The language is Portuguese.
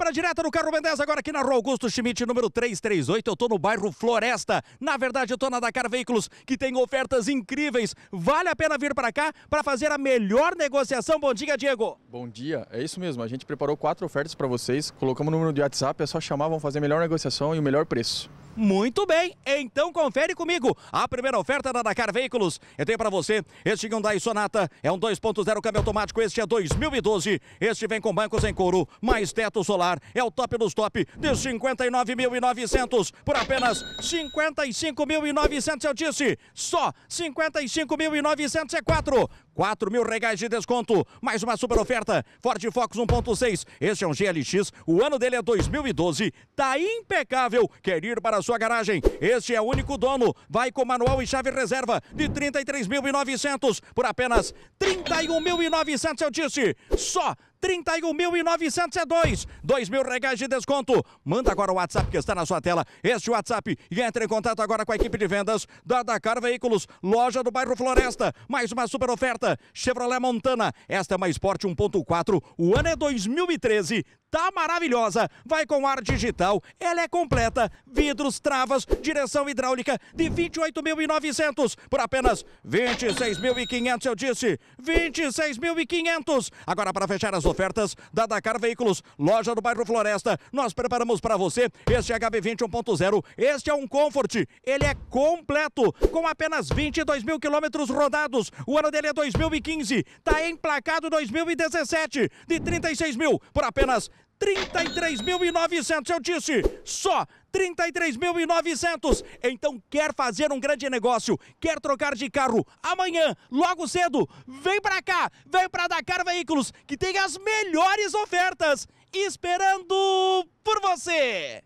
para a direta do carro Mendes, agora aqui na Rua Augusto Schmidt, número 338. Eu estou no bairro Floresta. Na verdade, eu estou na Dakar Veículos, que tem ofertas incríveis. Vale a pena vir para cá para fazer a melhor negociação. Bom dia, Diego. Bom dia. É isso mesmo. A gente preparou quatro ofertas para vocês. Colocamos o número de WhatsApp, é só chamar, vão fazer a melhor negociação e o melhor preço. Muito bem, então confere comigo a primeira oferta da Dakar Veículos. Eu tenho para você este Hyundai Sonata, é um 2.0 câmbio automático, este é 2012. Este vem com bancos em couro, mais teto solar, é o top dos top de 59.900 por apenas 55.900, eu disse, só 55.900 é 4. 4 mil reais de desconto, mais uma super oferta, Ford Focus 1.6, este é um GLX, o ano dele é 2012, tá impecável, quer ir para sua garagem. Este é o único dono. Vai com manual e chave reserva de 33.900 por apenas 31.900, eu disse. Só 31.902. 2.000 mil reais de desconto. Manda agora o WhatsApp que está na sua tela. Este WhatsApp e entre em contato agora com a equipe de vendas da Dakar Veículos, loja do bairro Floresta. Mais uma super oferta. Chevrolet Montana. Esta é uma Sport 1.4. O ano é 2013 tá maravilhosa. Vai com ar digital, ela é completa, vidros, travas, direção hidráulica de 28.900 por apenas 26.500, eu disse, 26.500. Agora para fechar as ofertas da Dakar Veículos, loja do bairro Floresta. Nós preparamos para você este HB20 1.0. Este é um Comfort, ele é completo, com apenas 22 mil quilômetros rodados. O ano dele é 2015, tá emplacado 2017, de 36 mil por apenas 33.900, eu disse, só 33.900. Então quer fazer um grande negócio, quer trocar de carro amanhã, logo cedo, vem para cá, vem para Dakar Veículos, que tem as melhores ofertas esperando por você.